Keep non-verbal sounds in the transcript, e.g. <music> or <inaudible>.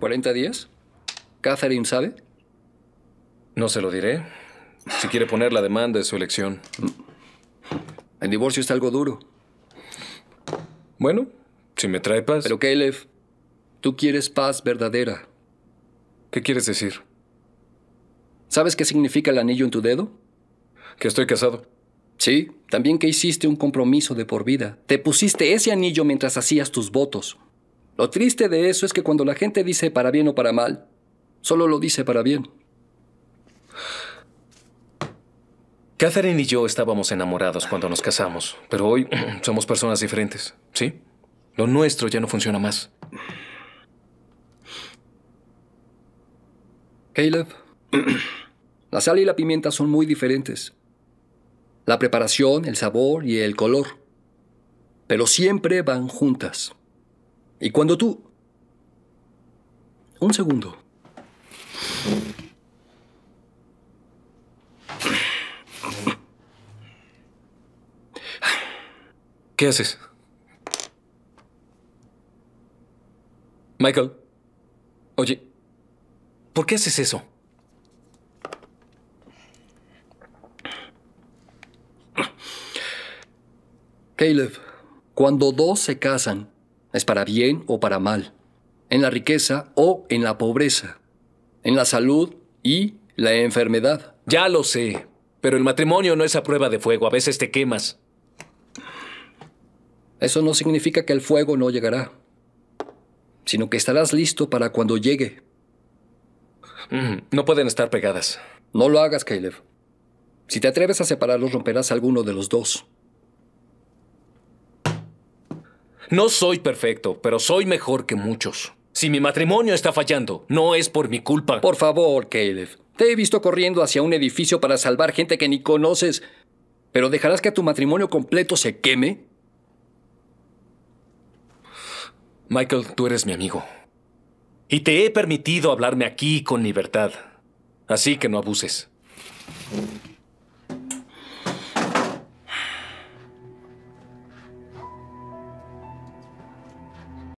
¿40 días? ¿Catherine sabe? No se lo diré. Si quiere poner la demanda de su elección. Mm. El divorcio está algo duro. Bueno, si me trae paz. Pero Caleb, tú quieres paz verdadera. ¿Qué quieres decir? ¿Sabes qué significa el anillo en tu dedo? Que estoy casado. Sí, también que hiciste un compromiso de por vida. Te pusiste ese anillo mientras hacías tus votos. Lo triste de eso es que cuando la gente dice para bien o para mal, solo lo dice para bien. Catherine y yo estábamos enamorados cuando nos casamos, pero hoy <clears throat> somos personas diferentes, ¿sí? Lo nuestro ya no funciona más. Caleb, <clears throat> la sal y la pimienta son muy diferentes. La preparación, el sabor y el color. Pero siempre van juntas. Y cuando tú... Un segundo. ¿Qué haces? Michael, oye, ¿por qué haces eso? Caleb, cuando dos se casan, es para bien o para mal. En la riqueza o en la pobreza. En la salud y la enfermedad. Ya lo sé. Pero el matrimonio no es a prueba de fuego. A veces te quemas. Eso no significa que el fuego no llegará. Sino que estarás listo para cuando llegue. Mm, no pueden estar pegadas. No lo hagas, Caleb. Si te atreves a separarlos, romperás alguno de los dos. No soy perfecto, pero soy mejor que muchos. Si mi matrimonio está fallando, no es por mi culpa. Por favor, Caleb. Te he visto corriendo hacia un edificio para salvar gente que ni conoces. ¿Pero dejarás que tu matrimonio completo se queme? Michael, tú eres mi amigo. Y te he permitido hablarme aquí con libertad. Así que no abuses.